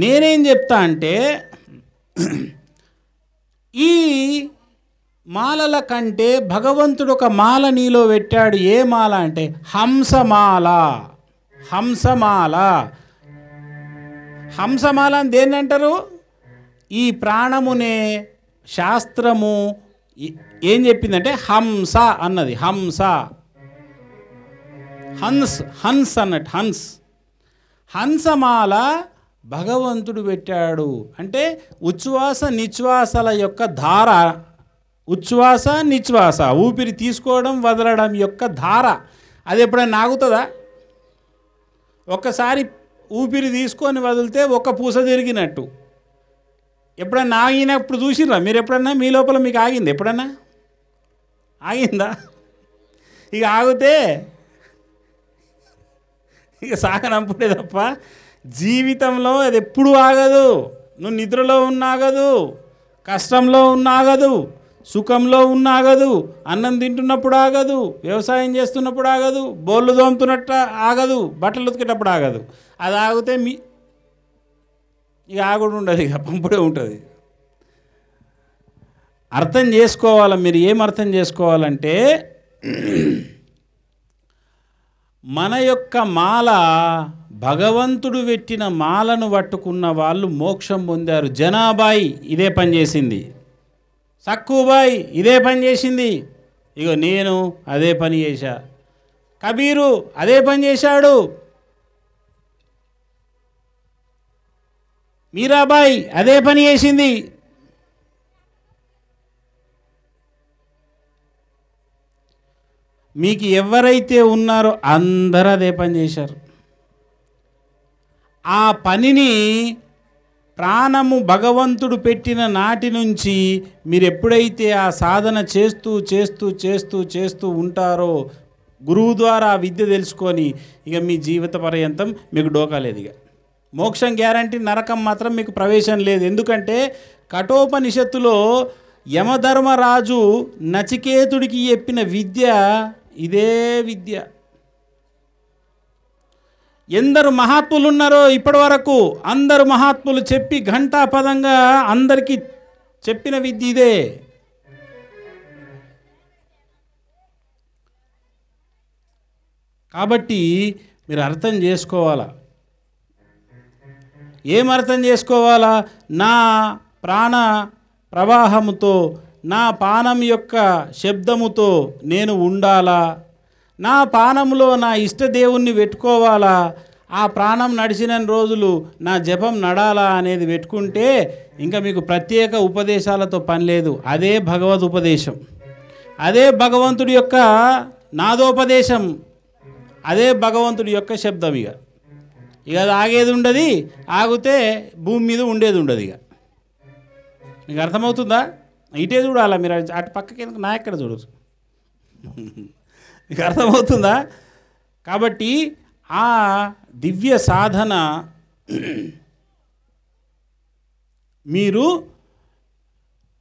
నేనేం చెప్తా అంటే ఈ మాలల కంటే భగవంతుడు ఒక మాల నీలో పెట్టాడు ఏ మాల అంటే హంసమాల హంసమాల హంసమాల అని దేన్ని అంటారు ఈ ప్రాణమునే శాస్త్రము ఏం చెప్పిందంటే హంస అన్నది హంస హన్స్ హన్స్ అన్నట్టు హన్స్ హంసమాల భగవంతుడు పెట్టాడు అంటే ఉచ్ఛ్వాస నిశ్వాసల యొక్క ధార ఉచ్ఛ్వాస నిశ్వాస ఊపిరి తీసుకోవడం వదలడం యొక్క ధార అది ఎప్పుడైనా ఆగుతుందా ఒక్కసారి ఊపిరి తీసుకొని వదిలితే ఒక పూస తిరిగినట్టు ఎప్పుడైనా ఆగినప్పుడు చూసిర్రా మీరు ఎప్పుడన్నా మీ లోపల మీకు ఆగింది ఎప్పుడన్నా ఆగిందా ఇక ఆగితే ఇక సాగనంపుడే తప్ప జీవితంలో అది ఎప్పుడు ఆగదు నువ్వు నిద్రలో ఉన్నాగదు కష్టంలో ఉన్నాగదు సుఖంలో ఉన్నాగదు అన్నం తింటున్నప్పుడు ఆగదు వ్యవసాయం చేస్తున్నప్పుడు ఆగదు బోర్లు తోముతున్నట్టు ఆగదు బట్టలు ఉతికేటప్పుడు ఆగదు అది ఆగితే మీ ఇక ఆగుడు ఉండదు ఇక పంపుడే ఉంటుంది అర్థం చేసుకోవాలి మీరు ఏం అర్థం చేసుకోవాలంటే మన యొక్క మాల భగవంతుడు పెట్టిన మాలను పట్టుకున్న వాళ్ళు మోక్షం పొందారు జనాబాయి ఇదే పని చేసింది సక్కుబాయి ఇదే పని చేసింది నేను అదే పని చేశా కబీరు అదే పని చేశాడు మీరాబాయి అదే పని చేసింది మీకు ఎవరైతే ఉన్నారో అందరూ అదే పని చేశారు ఆ పనిని ప్రాణము భగవంతుడు పెట్టిన నాటి నుంచి మీరు ఎప్పుడైతే ఆ సాధన చేస్తూ చేస్తూ చేస్తూ చేస్తూ ఉంటారో గురువు ద్వారా ఆ విద్య తెలుసుకొని ఇక మీ జీవిత పర్యంతం మీకు డోకా లేదు ఇక మోక్షం గ్యారంటీ నరకం మాత్రం మీకు ప్రవేశం లేదు ఎందుకంటే కఠోపనిషత్తులో యమధర్మరాజు నచికేతుడికి చెప్పిన విద్య ఇదే విద్య ఎందరు మహాత్ములు ఉన్నారో ఇప్పటి వరకు అందరు మహాత్ములు చెప్పి ఘంటాపదంగా అందరికీ చెప్పిన విద్య ఇదే కాబట్టి మీరు అర్థం చేసుకోవాలా ఏం అర్థం చేసుకోవాలా నా ప్రాణ ప్రవాహముతో నా పానం యొక్క శబ్దముతో నేను ఉండాలా నా పానంలో నా ఇష్టదేవుణ్ణి పెట్టుకోవాలా ఆ ప్రాణం నడిచిన రోజులు నా జపం నడాలా అనేది పెట్టుకుంటే ఇంకా మీకు ప్రత్యేక ఉపదేశాలతో పని లేదు అదే భగవద్ ఉపదేశం అదే భగవంతుడి యొక్క నాదోపదేశం అదే భగవంతుడి యొక్క శబ్దం ఇక ఇక ఆగేది ఉండదు ఆగితే భూమి మీద ఉండేది ఉండదు ఇక మీకు అర్థమవుతుందా ఇటే చూడాలా మీరు అటు పక్కకి నా ఎక్కడ చూడచ్చు మీకు అర్థమవుతుందా కాబట్టి ఆ దివ్య సాధన మీరు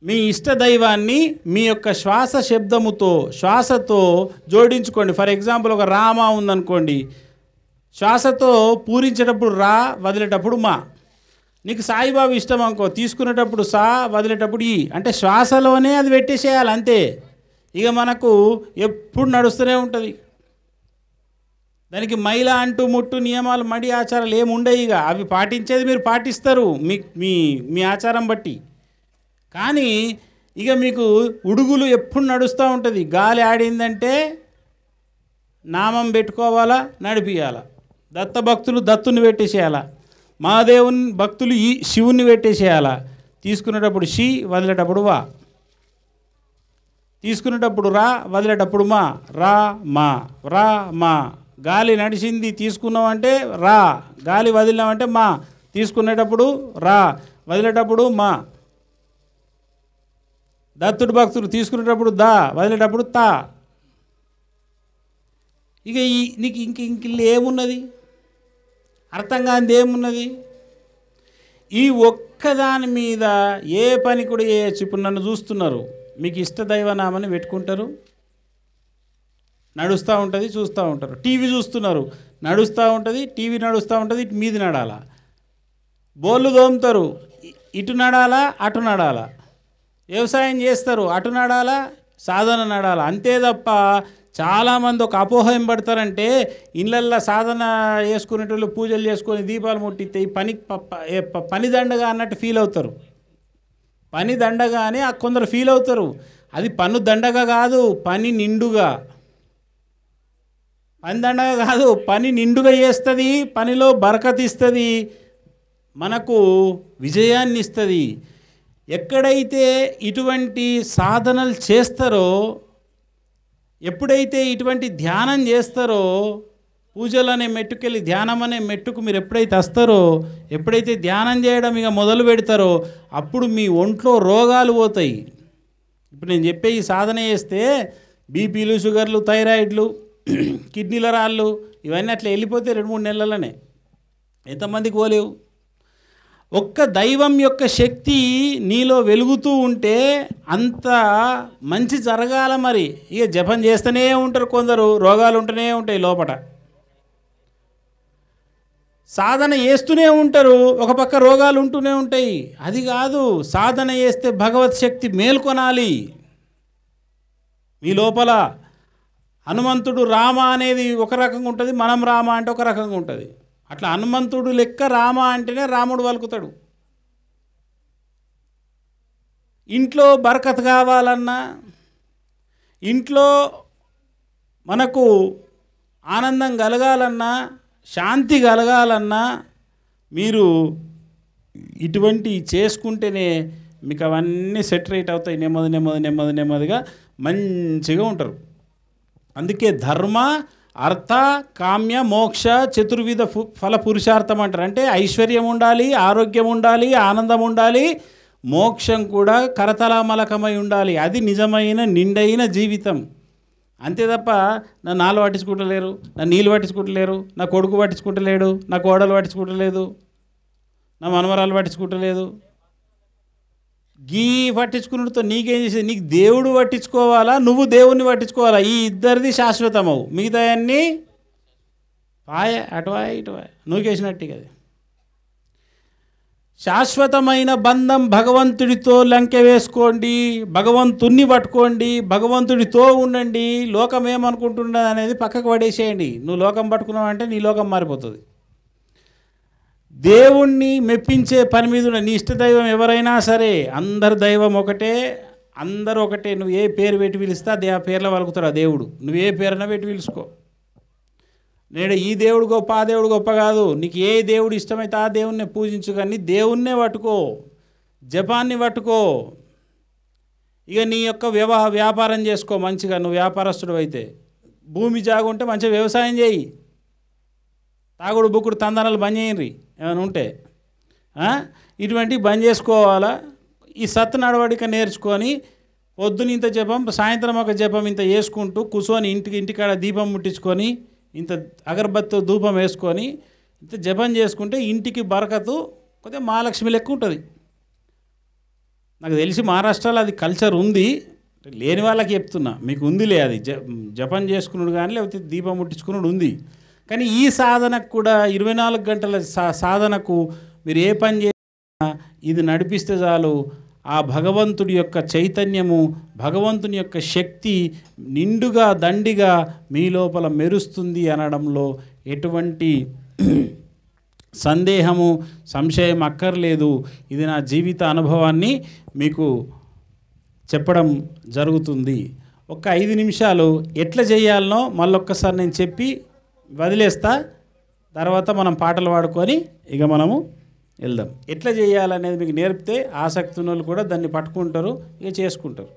మీ ఇష్టదైవాన్ని మీ యొక్క శ్వాస శబ్దముతో శ్వాసతో జోడించుకోండి ఫర్ ఎగ్జాంపుల్ ఒక రామ ఉందనుకోండి శ్వాసతో పూరించేటప్పుడు రా వదిలేటప్పుడు మా నీకు సాయిబాబు ఇష్టం అనుకో తీసుకునేటప్పుడు సా వదిలేటప్పుడు ఈ అంటే శ్వాసలోనే అది పెట్టేసేయాలి అంతే ఇక మనకు ఎప్పుడు నడుస్తూనే ఉంటుంది దానికి మైల అంటూ ముట్టు నియమాలు మడి ఆచారాలు ఏమి ఉండవు ఇక అవి పాటించేది మీరు పాటిస్తారు మీ మీ మీ ఆచారం బట్టి కానీ ఇక మీకు ఉడుగులు ఎప్పుడు నడుస్తూ ఉంటుంది గాలి ఆడిందంటే నామం పెట్టుకోవాలా నడిపియాలా దత్త భక్తులు దత్తుని పెట్టేసేయాలా మహాదేవుని భక్తులు ఈ శివుని పెట్టేసేయాలా తీసుకునేటప్పుడు షీ వదిలేటప్పుడు వా తీసుకునేటప్పుడు రా వదిలేటప్పుడు మా రా మా రా మా గాలి నడిచింది తీసుకున్నామంటే రా గాలి వదిలినామంటే మా తీసుకునేటప్పుడు రా వదిలేటప్పుడు మా దత్తుడు భక్తుడు తీసుకునేటప్పుడు దా వదిలేటప్పుడు తా ఇక ఈ నీకు ఇంక ఇంక ఏమున్నది అర్థం కానిది ఏమున్నది ఈ ఒక్కదాని మీద ఏ పని కూడా ఏ చెప్పు నన్ను చూస్తున్నారు మీకు ఇష్ట దైవనామని పెట్టుకుంటారు నడుస్తూ ఉంటుంది చూస్తూ ఉంటారు టీవీ చూస్తున్నారు నడుస్తూ ఉంటుంది టీవీ నడుస్తూ ఉంటుంది ఇటు మీది నడాలా బోర్లు దోముతారు ఇటు నడాలా అటు నడాలా వ్యవసాయం చేస్తారు అటు నడాలా సాధన నడాలా అంతే తప్ప చాలామంది ఒక అపోహ ఏం పడతారంటే ఇళ్ళల్లో సాధన చేసుకునేటోళ్ళు పూజలు చేసుకొని దీపాలు ముట్టిస్తే ఈ పని పని దండగా అన్నట్టు ఫీల్ అవుతారు పని దండగా అని కొందరు ఫీల్ అవుతారు అది పన్ను దండగా కాదు పని నిండుగా పని దండగా కాదు పని నిండుగా చేస్తుంది పనిలో బరకతిస్తుంది మనకు విజయాన్ని ఇస్తుంది ఎక్కడైతే ఇటువంటి సాధనలు చేస్తారో ఎప్పుడైతే ఇటువంటి ధ్యానం చేస్తారో పూజలు అనే మెట్టుకెళ్ళి ధ్యానం అనే మెట్టుకు మీరు ఎప్పుడైతే వస్తారో ఎప్పుడైతే ధ్యానం చేయడం ఇక మొదలు పెడతారో అప్పుడు మీ ఒంట్లో రోగాలు పోతాయి ఇప్పుడు నేను చెప్పే ఈ సాధన చేస్తే బీపీలు షుగర్లు థైరాయిడ్లు కిడ్నీల రాళ్ళు ఇవన్నీ అట్లా వెళ్ళిపోతే రెండు మూడు నెలలనే ఎంతమందికి పోలేవు ఒక్క దైవం యొక్క శక్తి నీలో వెలుగుతూ ఉంటే అంత మంచి జరగాల మరి ఇక జపం చేస్తూనే ఉంటారు కొందరు రోగాలు ఉంటూనే ఉంటాయి లోపల సాధన చేస్తూనే ఉంటారు ఒక పక్క రోగాలు ఉంటూనే ఉంటాయి అది కాదు సాధన చేస్తే భగవత్ శక్తి మేల్కొనాలి మీ లోపల హనుమంతుడు రామ అనేది ఒక రకంగా ఉంటుంది మనం రామ అంటే ఒక రకంగా ఉంటుంది అట్లా హనుమంతుడు లెక్క రామ అంటేనే రాముడు వలుకుతాడు ఇంట్లో బరకత్ కావాలన్నా ఇంట్లో మనకు ఆనందం కలగాలన్నా శాంతి కలగాలన్నా మీరు ఇటువంటి చేసుకుంటేనే మీకు అవన్నీ సెటరేట్ అవుతాయి నెమ్మది నెమ్మది నెమ్మది నెమ్మదిగా మంచిగా ఉంటారు అందుకే ధర్మ అర్థ కామ్య మోక్ష చతుర్విధ ఫల పురుషార్థం అంటారు అంటే ఐశ్వర్యం ఉండాలి ఆరోగ్యం ఉండాలి ఆనందం ఉండాలి మోక్షం కూడా కరతలామలకమై ఉండాలి అది నిజమైన నిండైన జీవితం అంతే తప్ప నా నాలు పట్టించుకుంటలేరు నా నీళ్ళు పట్టించుకుంటలేరు నా కొడుకు పట్టించుకుంటలేడు నా కోడలు పట్టించుకుంటలేదు నా మనవరాలు పట్టించుకుంటలేదు గీ పట్టించుకున్నతో నీకేం చేసేది నీకు దేవుడు పట్టించుకోవాలా నువ్వు దేవుణ్ణి పట్టించుకోవాలా ఈ ఇద్దరిది శాశ్వతమవు మిగతా అన్నీ పాయ అటువా ఇటువా నువ్వు చేసినట్టు కదా శాశ్వతమైన బంధం భగవంతుడితో లంక వేసుకోండి భగవంతుణ్ణి పట్టుకోండి భగవంతుడితో ఉండండి లోకం ఏమనుకుంటున్నది అనేది పక్కకు పడేసేయండి నువ్వు లోకం పట్టుకున్నావంటే నీ లోకం మారిపోతుంది దేవుణ్ణి మెప్పించే పని మీద ఉన్న నీ ఇష్టదైవం ఎవరైనా సరే అందరి దైవం ఒకటే అందరూ ఒకటే నువ్వు ఏ పేరు పెట్టి పిలిస్తే ఆ పేర్లో వలుకుతారు ఆ దేవుడు నువ్వు ఏ పేరున పెట్టి పిలుచుకో నేడు ఈ దేవుడు గొప్ప ఆ దేవుడు గొప్ప కాదు నీకు ఏ దేవుడు ఇష్టమైతే ఆ దేవుణ్ణి పూజించు కానీ దేవుణ్ణే పట్టుకో జపాన్ని పట్టుకో ఇక నీ యొక్క వ్యవహ వ్యాపారం చేసుకో మంచిగా నువ్వు వ్యాపారస్తుడు అయితే భూమి జాగుంటే మంచిగా వ్యవసాయం చేయి తాగుడు బుక్కుడు తందనాలు బంద్ చేయండి ఏమైనా ఉంటే ఇటువంటివి బంద్ చేసుకోవాలా ఈ సత్ నడవడిక నేర్చుకొని పొద్దున ఇంత జపం సాయంత్రం ఒక జపం ఇంత వేసుకుంటూ కూర్చొని ఇంటికి ఇంటికాడ దీపం ముట్టించుకొని ఇంత అగరబత్తి ధూపం వేసుకొని ఇంత జపం చేసుకుంటే ఇంటికి బరకతు కొద్దిగా మహాలక్ష్మి లెక్క ఉంటుంది నాకు తెలిసి మహారాష్ట్రలో అది కల్చర్ ఉంది లేని వాళ్ళకి చెప్తున్నా మీకు ఉందిలే అది జ జపం చేసుకున్నాడు కానీ లేకపోతే దీపం ముట్టించుకున్నాడు ఉంది కానీ ఈ సాధనకు కూడా ఇరవై నాలుగు గంటల సాధనకు మీరు ఏ పని చేసినా ఇది నడిపిస్తే చాలు ఆ భగవంతుడి యొక్క చైతన్యము భగవంతుని యొక్క శక్తి నిండుగా దండిగా మీ లోపల మెరుస్తుంది అనడంలో ఎటువంటి సందేహము సంశయం అక్కర్లేదు ఇది నా జీవిత అనుభవాన్ని మీకు చెప్పడం జరుగుతుంది ఒక ఐదు నిమిషాలు ఎట్లా చేయాలనో మళ్ళొక్కసారి నేను చెప్పి వదిలేస్తా తర్వాత మనం పాటలు పాడుకొని ఇక మనము వెళ్దాం ఎట్లా చేయాలనేది మీకు నేర్పితే ఆసక్తి ఉన్న కూడా దాన్ని పట్టుకుంటారు ఇక చేసుకుంటారు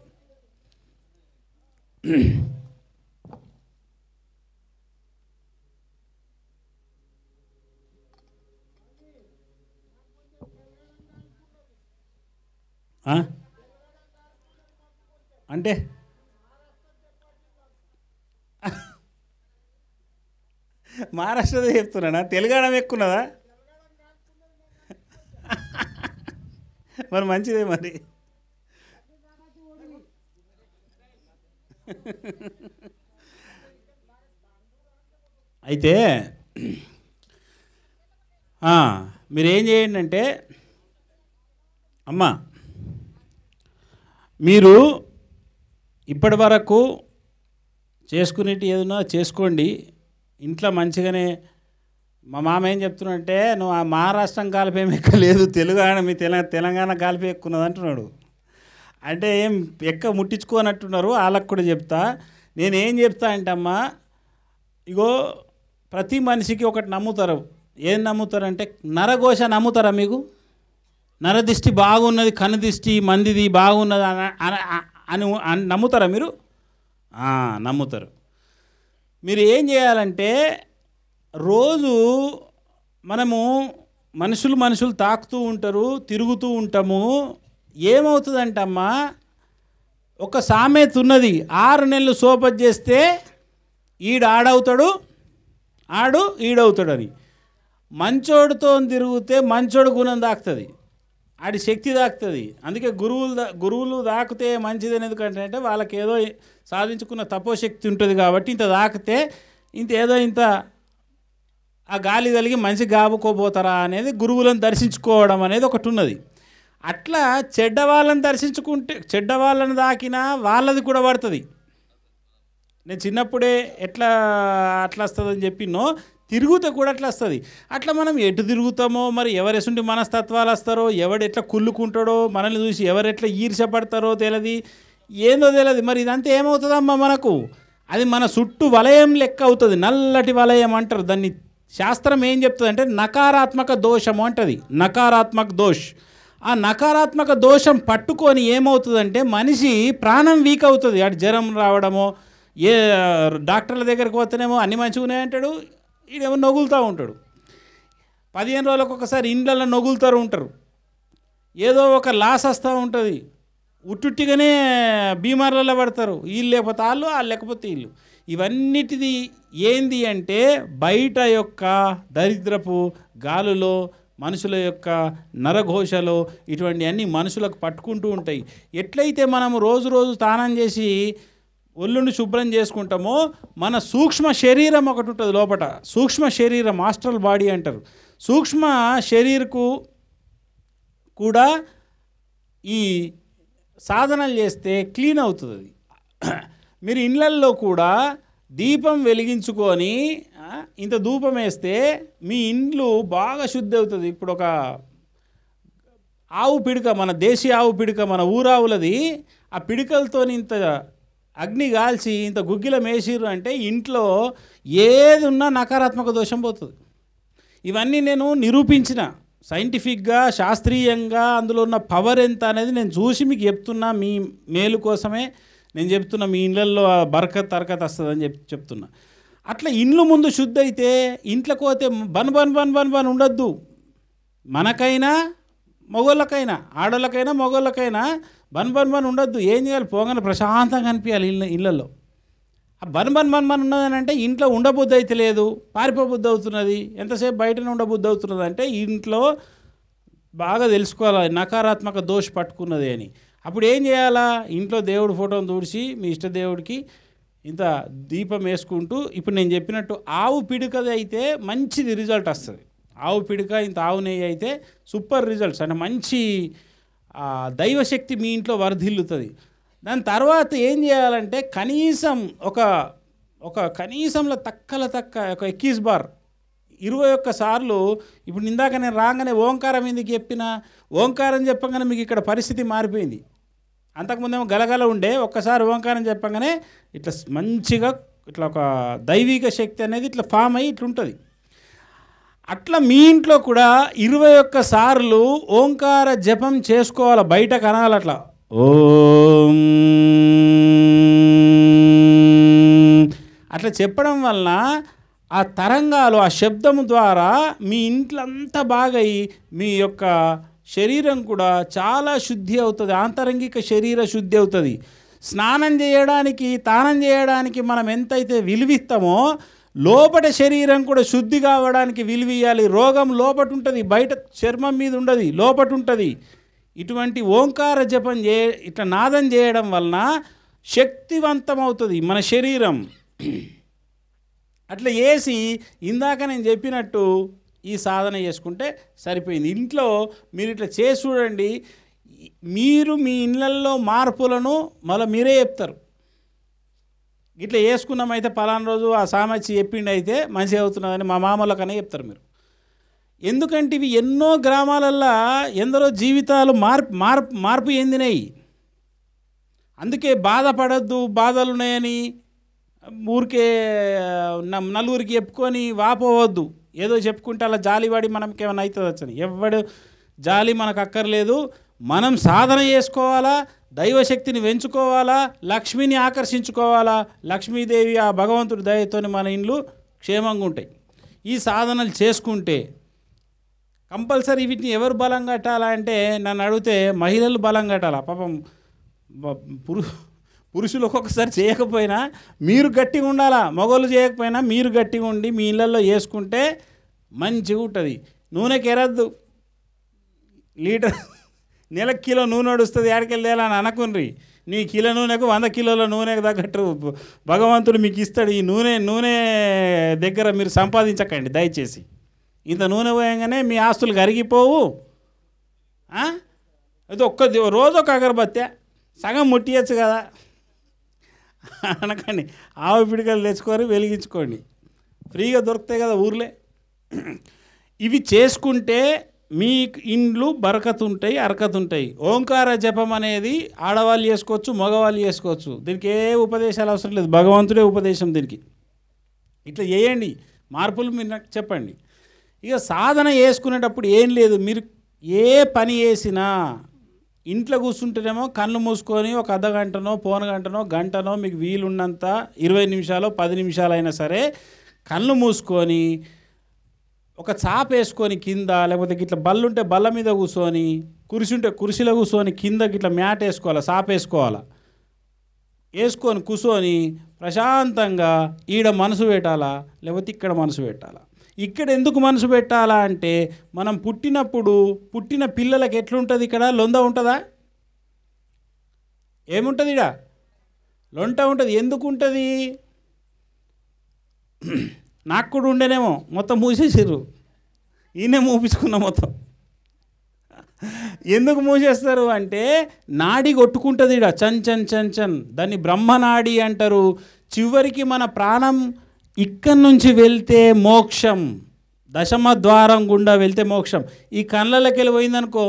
అంటే మహారాష్ట్రదే చెప్తున్నానా తెలుగు ఎక్కున్నదా మరి మంచిదే మరి అయితే మీరేం చేయండి అంటే అమ్మ మీరు ఇప్పటి వరకు చేసుకునేటి ఏదైనా చేసుకోండి ఇంట్లో మంచిగానే మా మామ ఏం చెప్తున్నాడంటే నువ్వు ఆ మహారాష్ట్రం కాలిపేం ఎక్కువ లేదు తెలుగు మీ తెలంగాణ తెలంగాణ కాలిపే ఎక్కున్నది అంటున్నాడు అంటే ఏం ఎక్క ముట్టించుకోనట్టున్నారు వాళ్ళకు కూడా చెప్తా నేనేం చెప్తా అంటే అమ్మ ఇగో ప్రతి మనిషికి ఒకటి నమ్ముతారు ఏం నమ్ముతారంటే నరఘోష నమ్ముతారా మీకు నరదిష్టి బాగున్నది కనుదిష్టి మందిది బాగున్నది అని అని నమ్ముతారా మీరు నమ్ముతారు మీరు ఏం చేయాలంటే రోజు మనము మనుషులు మనుషులు తాకుతూ ఉంటారు తిరుగుతూ ఉంటాము ఏమవుతుందంటమ్మా ఒక సామెత ఉన్నది ఆరు నెలలు సోపత్ చేస్తే ఈడు ఆడవుతాడు ఆడు ఈడవుతాడు అని మంచోడితో తిరిగితే మంచోడు గుణం దాకుతుంది ఆడి శక్తి దాకుతుంది అందుకే గురువులు దా గురువులు దాకితే మంచిది అనేది కంటే వాళ్ళకి ఏదో సాధించుకున్న తపోశక్తి ఉంటుంది కాబట్టి ఇంత దాకితే ఇంత ఏదో ఇంత ఆ గాలి తలిగి మంచి గాబుకోబోతారా అనేది గురువులను దర్శించుకోవడం అనేది ఒకటి ఉన్నది అట్లా చెడ్డ వాళ్ళని దర్శించుకుంటే చెడ్డ వాళ్ళని దాకినా వాళ్ళది కూడా పడుతుంది నేను చిన్నప్పుడే ఎట్లా అట్లా వస్తుందని చెప్పినో తిరుగుతే కూడా అట్లా వస్తుంది అట్లా మనం ఎటు తిరుగుతామో మరి ఎవరెసుంటి మనస్తత్వాలు వస్తారో ఎవడు ఎట్లా కుల్లుకుంటాడో మనల్ని చూసి ఎవరు ఎట్లా ఈర్షపడతారో తెలియదు ఏందో తెలియదు మరి ఇదంతా ఏమవుతుందమ్మా మనకు అది మన చుట్టూ వలయం లెక్క అవుతుంది నల్లటి వలయం అంటారు దాన్ని శాస్త్రం ఏం చెప్తుందంటే నకారాత్మక దోషము అంటది నకారాత్మక దోష్ ఆ నకారాత్మక దోషం పట్టుకొని ఏమవుతుందంటే మనిషి ప్రాణం వీక్ అవుతుంది అటు జ్వరం రావడమో ఏ డాక్టర్ల దగ్గరికి పోతేనేమో అన్ని మంచిగానే అంటాడు ఈడేమో నొగులుతూ ఉంటాడు పదిహేను రోజులకు ఒకసారి ఇండ్లలో నొగులుతూ ఉంటారు ఏదో ఒక లాస్ వస్తూ ఉంటుంది ఉట్టుట్టిగానే బీమార్లలో పడతారు వీళ్ళు లేకపోతే వాళ్ళు వాళ్ళు లేకపోతే వీళ్ళు ఇవన్నిటిది ఏంది అంటే బయట యొక్క దరిద్రపు గాలులో మనుషుల యొక్క నరఘోషలో ఇటువంటి అన్ని మనుషులకు పట్టుకుంటూ ఉంటాయి ఎట్లయితే మనం రోజు రోజు స్నానం చేసి ఒళ్ళుని శుభ్రం చేసుకుంటామో మన సూక్ష్మ శరీరం ఒకటి ఉంటుంది లోపల సూక్ష్మ శరీరం ఆస్ట్రల్ బాడీ అంటారు సూక్ష్మ శరీరకు కూడా ఈ సాధనలు చేస్తే క్లీన్ అవుతుంది మీరు ఇళ్ళల్లో కూడా దీపం వెలిగించుకొని ఇంత ధూపం వేస్తే మీ ఇండ్లు బాగా శుద్ధి అవుతుంది ఇప్పుడు ఒక ఆవు పిడక మన దేశీ ఆవు పిడక మన ఊరావులది ఆ పిడకలతో ఇంత అగ్ని గాల్చి ఇంత గుగ్గిలం వేసిర్రు అంటే ఇంట్లో ఏది ఉన్నా నకారాత్మక దోషం పోతుంది ఇవన్నీ నేను నిరూపించిన సైంటిఫిక్గా శాస్త్రీయంగా అందులో ఉన్న పవర్ ఎంత అనేది నేను చూసి మీకు చెప్తున్నా మీ మేలు కోసమే నేను చెప్తున్నా మీ ఇళ్ళల్లో బరకత్ తరకత్ వస్తుందని చెప్ చెప్తున్నా అట్లా ఇండ్లు ముందు శుద్ధి అయితే ఇంట్లోకి పోతే బన్ బన్ బన్ బన్ బన్ ఉండొద్దు మనకైనా మొగోళ్ళకైనా ఆడోళ్ళకైనా మొగోళ్ళకైనా బన్ బన్ బన్ ఉండొద్దు ఏం చేయాలి పోగానే ప్రశాంతంగా అనిపించాలి ఇళ్ళ ఇళ్ళల్లో ఆ బన్ బన్ బన్ బన్ ఉన్నదని అంటే ఇంట్లో ఉండబుద్ధి అయితే లేదు పారిపోబుద్ధి అవుతున్నది ఎంతసేపు బయటనే ఉండబుద్ధి అవుతున్నది అంటే ఇంట్లో బాగా తెలుసుకోవాలి నకారాత్మక దోష పట్టుకున్నది అని అప్పుడు ఏం చేయాలా ఇంట్లో దేవుడు ఫోటోను దూడిసి మీ ఇష్టదేవుడికి ఇంత దీపం వేసుకుంటూ ఇప్పుడు నేను చెప్పినట్టు ఆవు పిడకది అయితే మంచిది రిజల్ట్ వస్తుంది ఆవు పిడక ఇంత ఆవు నెయ్యి అయితే సూపర్ రిజల్ట్స్ అంటే మంచి దైవశక్తి మీ ఇంట్లో వర్ధిల్లుతుంది దాని తర్వాత ఏం చేయాలంటే కనీసం ఒక ఒక కనీసంలో తక్కల తక్క ఒక ఎక్కీస్ బార్ ఇరవై ఒక్క సార్లు ఇప్పుడు ఇందాక నేను రాగానే ఓంకారం ఎందుకు చెప్పిన ఓంకారం చెప్పగానే మీకు ఇక్కడ పరిస్థితి మారిపోయింది అంతకుముందేమో గలగల ఉండే ఒక్కసారి ఓంకారం చెప్పగానే ఇట్లా మంచిగా ఇట్లా ఒక దైవిక శక్తి అనేది ఇట్లా ఫామ్ అయ్యి ఇట్లా ఉంటుంది అట్లా మీ ఇంట్లో కూడా ఇరవై ఒక్క సార్లు ఓంకార జపం చేసుకోవాలి బయట కనాలి అట్లా ఓ అట్లా చెప్పడం వలన ఆ తరంగాలు ఆ శబ్దము ద్వారా మీ ఇంట్లో అంతా బాగా మీ యొక్క శరీరం కూడా చాలా శుద్ధి అవుతుంది ఆంతరంగిక శరీర శుద్ధి అవుతుంది స్నానం చేయడానికి తానం చేయడానికి మనం ఎంతైతే విలువిస్తామో లోపట శరీరం కూడా శుద్ధి కావడానికి విలువియాలి రోగం లోపట ఉంటుంది బయట చర్మం మీద ఉండదు లోపట ఉంటుంది ఇటువంటి ఓంకార జపం చే ఇట్లా నాదం చేయడం వలన శక్తివంతం అవుతుంది మన శరీరం అట్లా వేసి ఇందాక నేను చెప్పినట్టు ఈ సాధన చేసుకుంటే సరిపోయింది ఇంట్లో మీరు ఇట్లా చేసి చూడండి మీరు మీ ఇళ్ళల్లో మార్పులను మళ్ళీ మీరే చెప్తారు ఇట్లా వేసుకున్నామైతే పలానా రోజు ఆ సామర్థ్యం చెప్పిండి అయితే మంచి అవుతున్నదని మా మామూలకనే చెప్తారు మీరు ఎందుకంటే ఇవి ఎన్నో గ్రామాలల్లో ఎందరో జీవితాలు మార్పు మార్పు మార్పు ఎందినాయి అందుకే బాధపడద్దు ఉన్నాయని ఊరికే నలుగురికి చెప్పుకొని వాపోవద్దు ఏదో చెప్పుకుంటే అలా జాలివాడి మనకి ఏమైనా అవుతుందని ఎవడు జాలి మనకు అక్కర్లేదు మనం సాధన చేసుకోవాలా దైవశక్తిని పెంచుకోవాలా లక్ష్మిని ఆకర్షించుకోవాలా లక్ష్మీదేవి ఆ భగవంతుడి దయతోని మన ఇండ్లు క్షేమంగా ఉంటాయి ఈ సాధనలు చేసుకుంటే కంపల్సరీ వీటిని ఎవరు బలం కట్టాలా అంటే నన్ను అడిగితే మహిళలు బలం కట్టాలా పాపం పురు పురుషులు ఒక్కొక్కసారి చేయకపోయినా మీరు గట్టిగా ఉండాలా మొగలు చేయకపోయినా మీరు గట్టిగా ఉండి మీ ఇళ్ళల్లో వేసుకుంటే మంచిగా ఉంటుంది నూనె కెరద్దు లీటర్ నెల కిలో నూనె నడుస్తుంది ఏడకెళ్ళేలా అని అనుకున్రి నీ కిలో నూనెకు వంద కిలోల నూనెకు తగ్గట్టు భగవంతుడు మీకు ఇస్తాడు ఈ నూనె నూనె దగ్గర మీరు సంపాదించకండి దయచేసి ఇంత నూనె పోయంగానే మీ ఆస్తులు కరిగిపోవు అది ఒక్క రోజు ఒక అగరబత్తే సగం ముట్టియచ్చు కదా అనకండి ఆవు పిడికలు తెచ్చుకొని వెలిగించుకోండి ఫ్రీగా దొరుకుతాయి కదా ఊర్లే ఇవి చేసుకుంటే మీ ఇండ్లు బరకతుంటాయి అరకతుంటాయి ఓంకార జపం అనేది ఆడవాళ్ళు చేసుకోవచ్చు మగవాళ్ళు చేసుకోవచ్చు దీనికి ఏ ఉపదేశాలు అవసరం లేదు భగవంతుడే ఉపదేశం దీనికి ఇట్లా చేయండి మార్పులు మీరు నాకు చెప్పండి ఇక సాధన చేసుకునేటప్పుడు ఏం లేదు మీరు ఏ పని చేసినా ఇంట్లో కూర్చుంటేనేమో కళ్ళు మూసుకొని ఒక అర్ధ గంటనో పోన గంటనో గంటనో మీకు వీలున్నంత ఇరవై నిమిషాలు పది నిమిషాలైనా సరే కళ్ళు మూసుకొని ఒక చాప వేసుకొని కింద లేకపోతే ఇట్లా బళ్ళు ఉంటే బల్ల మీద కూర్చొని కుర్చీ ఉంటే కుర్చీలో కూర్చొని కింద ఇట్లా మ్యాట్ వేసుకోవాలి చాప వేసుకోవాలా వేసుకొని కూర్చొని ప్రశాంతంగా ఈడ మనసు పెట్టాలా లేకపోతే ఇక్కడ మనసు పెట్టాలా ఇక్కడ ఎందుకు మనసు పెట్టాలా అంటే మనం పుట్టినప్పుడు పుట్టిన పిల్లలకి ఎట్లుంటుంది ఇక్కడ లొంద ఉంటుందా ఏముంటుంది ఇడా లొంట ఉంటుంది ఎందుకు ఉంటుంది నాకు కూడా ఉండేనేమో మొత్తం మూసేసారు ఈయనే మూపించుకున్నా మొత్తం ఎందుకు మూసేస్తారు అంటే నాడి కొట్టుకుంటుంది ఇడ చన్ చన్ చన్ చన్ దాన్ని బ్రహ్మనాడి అంటారు చివరికి మన ప్రాణం ఇక్కడి నుంచి వెళ్తే మోక్షం దశమ ద్వారం గుండా వెళ్తే మోక్షం ఈ కళ్ళలోకి వెళ్ళి పోయిందనుకో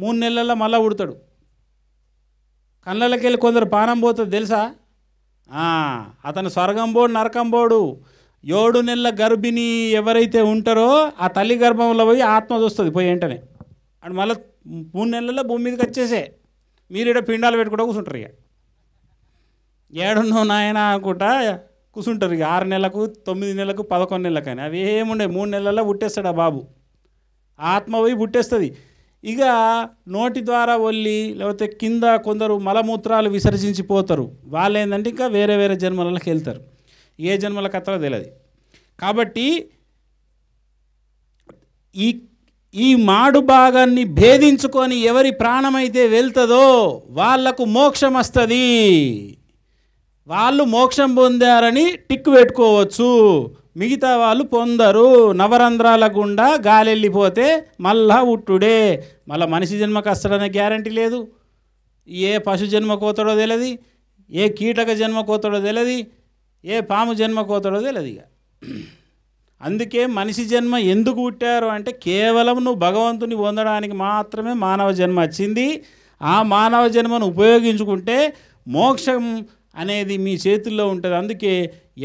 మూడు నెలల్లో మళ్ళా ఉడతాడు కళ్ళలోకి వెళ్ళి కొందరు పానం పోతుంది తెలుసా అతను స్వర్గం పోడు నరకం పోడు ఏడు నెలల గర్భిణి ఎవరైతే ఉంటారో ఆ తల్లి గర్భంలో పోయి ఆత్మ చూస్తుంది పోయి వెంటనే అండ్ మళ్ళీ మూడు నెలల్లో భూమి మీదకి వచ్చేసే మీరు ఇక్కడ పిండాలు పెట్టుకుంటూ కూర్చుంటారు ఇక ఏడున్నో నాయన అనుకుంటా కూర్చుంటారు ఇక ఆరు నెలలకు తొమ్మిది నెలలకు పదకొండు అని అవి ఏముండే మూడు నెలల్లో పుట్టేస్తాడు ఆ బాబు ఆత్మ పోయి పుట్టేస్తుంది ఇక నోటి ద్వారా వల్లి లేకపోతే కింద కొందరు మలమూత్రాలు విసర్జించిపోతారు వాళ్ళు ఏంటంటే ఇంకా వేరే వేరే జన్మలకి వెళ్తారు ఏ జన్మల కథలో తెలియదు కాబట్టి ఈ ఈ మాడు భాగాన్ని భేదించుకొని ఎవరి ప్రాణమైతే వెళ్తుందో వాళ్లకు మోక్షం వస్తుంది వాళ్ళు మోక్షం పొందారని టిక్ పెట్టుకోవచ్చు మిగతా వాళ్ళు పొందరు నవరంధ్రాల గుండా గాలి వెళ్ళిపోతే మళ్ళా ఉట్టుడే మళ్ళీ మనిషి జన్మకు అస్సలనే గ్యారంటీ లేదు ఏ పశు జన్మ కోతడో తెలియదు ఏ కీటక జన్మ కోతడో తెలియదు ఏ పాము జన్మ కోతడో తెలియదు ఇక అందుకే మనిషి జన్మ ఎందుకు పుట్టారు అంటే కేవలం నువ్వు భగవంతుని పొందడానికి మాత్రమే మానవ జన్మ వచ్చింది ఆ మానవ జన్మను ఉపయోగించుకుంటే మోక్షం అనేది మీ చేతుల్లో ఉంటుంది అందుకే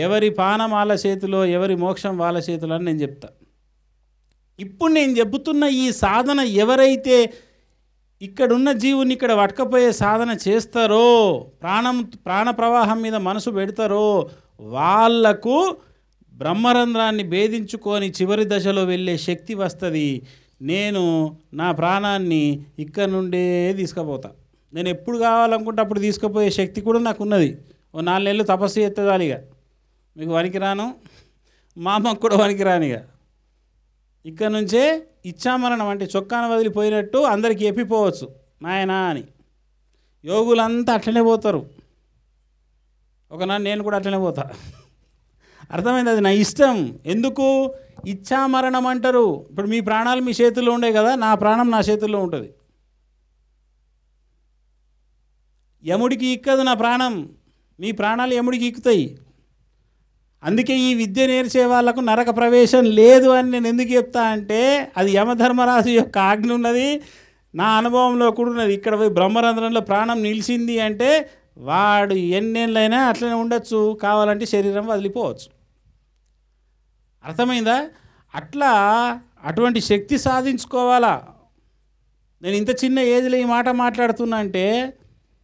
ఎవరి పానం వాళ్ళ చేతిలో ఎవరి మోక్షం వాళ్ళ చేతిలో అని నేను చెప్తా ఇప్పుడు నేను చెబుతున్న ఈ సాధన ఎవరైతే ఇక్కడున్న జీవుని ఇక్కడ వటకపోయే సాధన చేస్తారో ప్రాణం ప్రాణ ప్రవాహం మీద మనసు పెడతారో వాళ్లకు బ్రహ్మరంధ్రాన్ని భేదించుకొని చివరి దశలో వెళ్ళే శక్తి వస్తుంది నేను నా ప్రాణాన్ని ఇక్కడ నుండే తీసుకుపోతా నేను ఎప్పుడు కావాలనుకుంటే అప్పుడు తీసుకుపోయే శక్తి కూడా నాకు ఉన్నది ఓ నాలుగు నెలలు తపస్సు చేస్తుంది మీకు మీకు రాను మా అమ్మకు కూడా వనికి ఇక ఇక్కడ నుంచే ఇచ్చామరణం అంటే చొక్కాను వదిలిపోయినట్టు అందరికీ ఎప్పిపోవచ్చు నాయనా అని యోగులంతా అట్లనే పోతారు ఒక నన్ను నేను కూడా అట్లనే పోతా అర్థమైంది అది నా ఇష్టం ఎందుకు ఇచ్చామరణం అంటారు ఇప్పుడు మీ ప్రాణాలు మీ చేతుల్లో ఉండే కదా నా ప్రాణం నా చేతుల్లో ఉంటుంది యముడికి ఇక్కదు నా ప్రాణం మీ ప్రాణాలు యముడికి ఎక్కుతాయి అందుకే ఈ విద్య నేర్చే వాళ్లకు నరక ప్రవేశం లేదు అని నేను ఎందుకు చెప్తా అంటే అది యమధర్మరాశి యొక్క ఆజ్ఞ ఉన్నది నా అనుభవంలో కూడా ఉన్నది ఇక్కడ పోయి బ్రహ్మరంధ్రంలో ప్రాణం నిలిచింది అంటే వాడు ఎన్నేళ్ళైనా అట్లనే ఉండొచ్చు కావాలంటే శరీరం వదిలిపోవచ్చు అర్థమైందా అట్లా అటువంటి శక్తి సాధించుకోవాలా నేను ఇంత చిన్న ఏజ్లో ఈ మాట మాట్లాడుతున్నా అంటే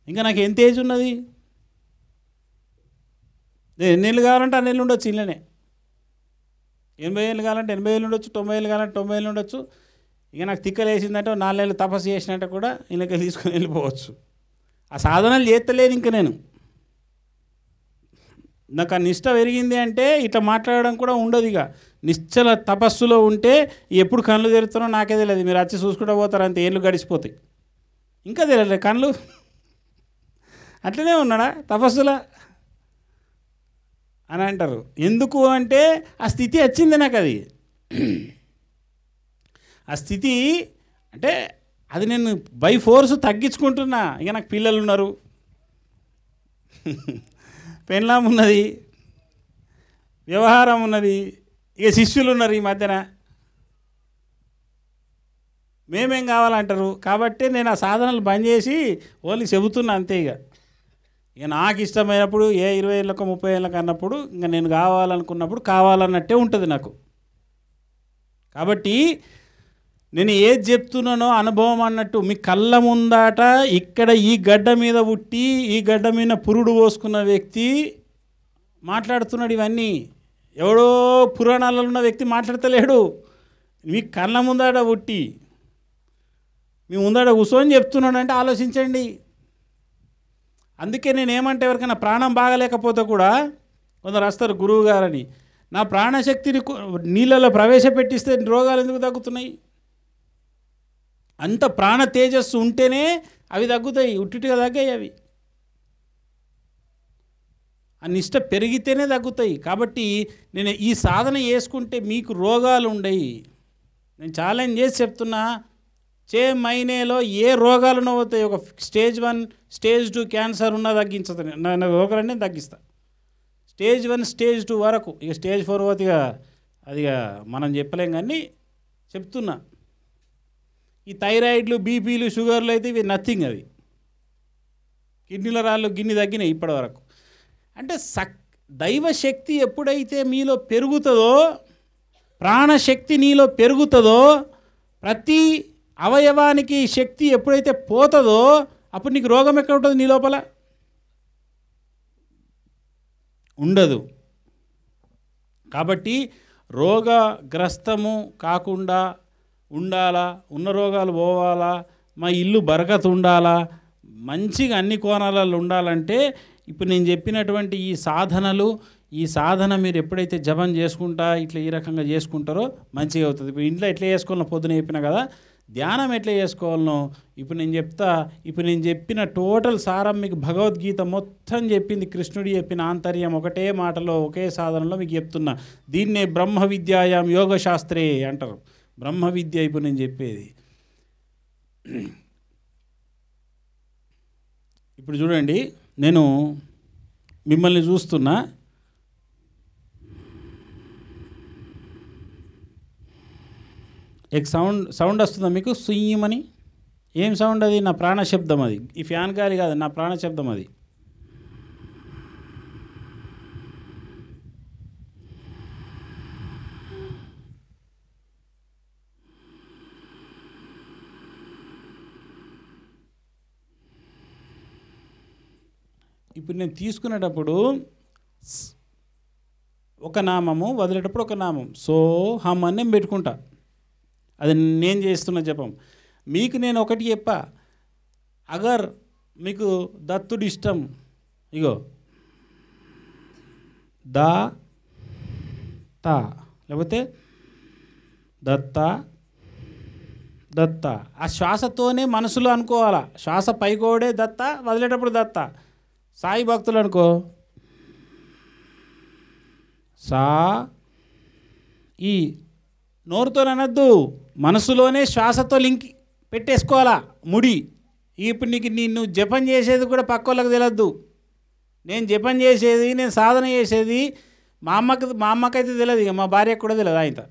ఇంకా నాకు ఎంత ఏజ్ ఉన్నది నేను ఎన్ని ఏళ్ళు కావాలంటే అన్ని ఏళ్ళు ఉండొచ్చు ఇళ్ళనే ఎనభై ఏళ్ళు కావాలంటే ఎనభై ఏళ్ళు ఉండొచ్చు తొంభై ఏళ్ళు కావాలంటే తొంభై ఏళ్ళు ఉండొచ్చు ఇక నాకు తిక్కలు వేసిందంటే నాలుగేళ్ళు తపస్సు చేసినట్టు కూడా ఇళ్ళకి తీసుకొని వెళ్ళిపోవచ్చు ఆ సాధనలు చేస్తలేను ఇంక నేను నాకు ఆ నిష్ట పెరిగింది అంటే ఇట్లా మాట్లాడడం కూడా ఉండదు ఇక నిశ్చల తపస్సులో ఉంటే ఎప్పుడు కళ్ళు తెరుతున్నారో నాకే తెలియదు మీరు వచ్చి చూసుకుంటూ పోతారు అంతే ఏళ్ళు గడిచిపోతాయి ఇంకా తెలియలేదు కళ్ళు అట్లనే ఉన్నాడా తపస్సులా అని అంటారు ఎందుకు అంటే ఆ స్థితి వచ్చింది నాకు అది ఆ స్థితి అంటే అది నేను బై ఫోర్స్ తగ్గించుకుంటున్నా ఇక నాకు పిల్లలు ఉన్నారు పెన్లాం ఉన్నది వ్యవహారం ఉన్నది ఇక శిష్యులు ఉన్నారు ఈ మధ్యన మేమేం కావాలంటారు కాబట్టి నేను ఆ సాధనలు బంద్ చేసి ఓన్లీ చెబుతున్నా అంతే ఇక ఇక నాకు ఇష్టమైనప్పుడు ఏ ఇరవై ఏళ్ళకు ముప్పై ఏళ్ళకు అన్నప్పుడు ఇంకా నేను కావాలనుకున్నప్పుడు కావాలన్నట్టే ఉంటుంది నాకు కాబట్టి నేను ఏది చెప్తున్నానో అనుభవం అన్నట్టు మీ కళ్ళ ముందాట ఇక్కడ ఈ గడ్డ మీద పుట్టి ఈ గడ్డ మీద పురుడు పోసుకున్న వ్యక్తి మాట్లాడుతున్నాడు ఇవన్నీ ఎవడో పురాణాలలో ఉన్న వ్యక్తి మాట్లాడతలేడు మీ కళ్ళ ముందాట పుట్టి మీ ముందాట కూర్చొని చెప్తున్నాడు అంటే ఆలోచించండి అందుకే నేను ఏమంటే ఎవరికైనా ప్రాణం బాగలేకపోతే కూడా కొందరు వస్తారు గురువు గారని నా ప్రాణశక్తిని నీళ్ళలో ప్రవేశపెట్టిస్తే రోగాలు ఎందుకు తగ్గుతున్నాయి అంత ప్రాణ తేజస్సు ఉంటేనే అవి తగ్గుతాయి ఉట్టిగా తగ్గాయి అవి ఆ నిష్ట పెరిగితేనే తగ్గుతాయి కాబట్టి నేను ఈ సాధన వేసుకుంటే మీకు రోగాలు ఉండయి నేను ఛాలెంజ్ చేసి చెప్తున్నా చే మైనేలో ఏ రోగాలు అవుతాయి ఒక stage one stage two cancer ఉన్నా తగ్గించదు నేను రోగాలన్నీ తగ్గిస్తా స్టేజ్ వన్ స్టేజ్ టూ వరకు ఇక స్టేజ్ ఫోర్ పోతిగా అది మనం చెప్పలేం కానీ చెప్తున్నా ఈ థైరాయిడ్లు బీపీలు షుగర్లు అయితే ఇవి నథింగ్ అవి కిడ్నీల రాళ్ళు గిన్నె తగ్గినాయి ఇప్పటి వరకు అంటే సక్ దైవశక్తి ఎప్పుడైతే మీలో పెరుగుతుందో ప్రాణశక్తి నీలో పెరుగుతుందో ప్రతి అవయవానికి శక్తి ఎప్పుడైతే పోతుందో అప్పుడు నీకు రోగం ఎక్కడ ఉంటుంది నీ లోపల ఉండదు కాబట్టి రోగగ్రస్తము కాకుండా ఉండాలా ఉన్న రోగాలు పోవాలా మా ఇల్లు బరకత ఉండాలా మంచిగా అన్ని కోణాలలో ఉండాలంటే ఇప్పుడు నేను చెప్పినటువంటి ఈ సాధనలు ఈ సాధన మీరు ఎప్పుడైతే జపం చేసుకుంటా ఇట్లా ఈ రకంగా చేసుకుంటారో మంచిగా అవుతుంది ఇప్పుడు ఇంట్లో ఎట్లా చేసుకోవాలో పొద్దున చెప్పినా కదా ధ్యానం ఎట్లా చేసుకోవాలనో ఇప్పుడు నేను చెప్తా ఇప్పుడు నేను చెప్పిన టోటల్ సారం మీకు భగవద్గీత మొత్తం చెప్పింది కృష్ణుడు చెప్పిన ఆంతర్యం ఒకటే మాటలో ఒకే సాధనలో మీకు చెప్తున్నా దీన్నే బ్రహ్మ విద్యాయాం యోగశాస్త్రే అంటారు బ్రహ్మ విద్య ఇప్పుడు నేను చెప్పేది ఇప్పుడు చూడండి నేను మిమ్మల్ని చూస్తున్నా ఎక్ సౌండ్ సౌండ్ వస్తుందా మీకు సుయ్యమని ఏం సౌండ్ అది నా ప్రాణ శబ్దం అది ఈ ఫ్యాన్ గాలి కాదు నా ప్రాణ శబ్దం అది ఇప్పుడు నేను తీసుకునేటప్పుడు ఒక నామము వదిలేటప్పుడు ఒక నామం సో హమ్ అని నేను పెట్టుకుంటా అది నేను చేస్తున్న జపం మీకు నేను ఒకటి చెప్ప అగర్ మీకు దత్తుడు ఇష్టం ఇగో దా తా లేకపోతే దత్త దత్త ఆ శ్వాసతోనే మనసులో అనుకోవాలా శ్వాస పైకోడే దత్త వదిలేటప్పుడు దత్త సాయి భక్తులు అనుకో సా ఈ నోరుతో అనద్దు మనసులోనే శ్వాసతో లింక్ పెట్టేసుకోవాలా ముడి ఇప్పుడు నీకు నిన్ను జపం చేసేది కూడా పక్క వాళ్ళకి తెలియద్దు నేను జపం చేసేది నేను సాధన చేసేది మా అమ్మకి మా అమ్మకైతే తెలియదు ఇక మా భార్యకు కూడా తెలియదు ఆయన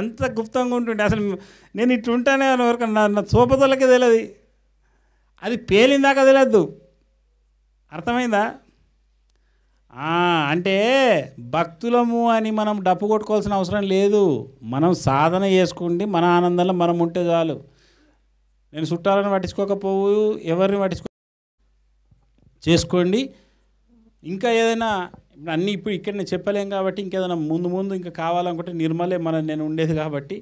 అంత గుప్తంగా ఉంటుండే అసలు నేను ఉంటానే అని వరకు నా సోపతోళ్ళకే తెలియదు అది పేలిందాక తెలియద్దు అర్థమైందా అంటే భక్తులము అని మనం డప్పు కొట్టుకోవాల్సిన అవసరం లేదు మనం సాధన చేసుకుండి మన ఆనందంలో మనం ఉంటే చాలు నేను చుట్టాలను పట్టించుకోకపోవు ఎవరిని పట్టించుకో చేసుకోండి ఇంకా ఏదైనా అన్నీ ఇప్పుడు ఇక్కడ నేను చెప్పలేం కాబట్టి ఇంకేదైనా ముందు ముందు ఇంకా కావాలనుకుంటే నిర్మలే మన నేను ఉండేది కాబట్టి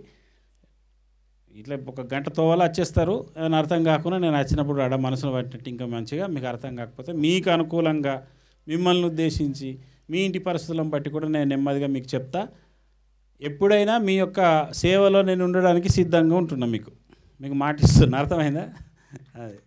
ఇట్లా ఒక గంట తోవలా వచ్చేస్తారు ఏదైనా అర్థం కాకుండా నేను వచ్చినప్పుడు ఆడ మనసులో పట్టినట్టు ఇంకా మంచిగా మీకు అర్థం కాకపోతే మీకు అనుకూలంగా మిమ్మల్ని ఉద్దేశించి మీ ఇంటి పరిస్థితులను బట్టి కూడా నేను నెమ్మదిగా మీకు చెప్తా ఎప్పుడైనా మీ యొక్క సేవలో నేను ఉండడానికి సిద్ధంగా ఉంటున్నా మీకు మీకు మాటిస్తున్నా అర్థమైందా అదే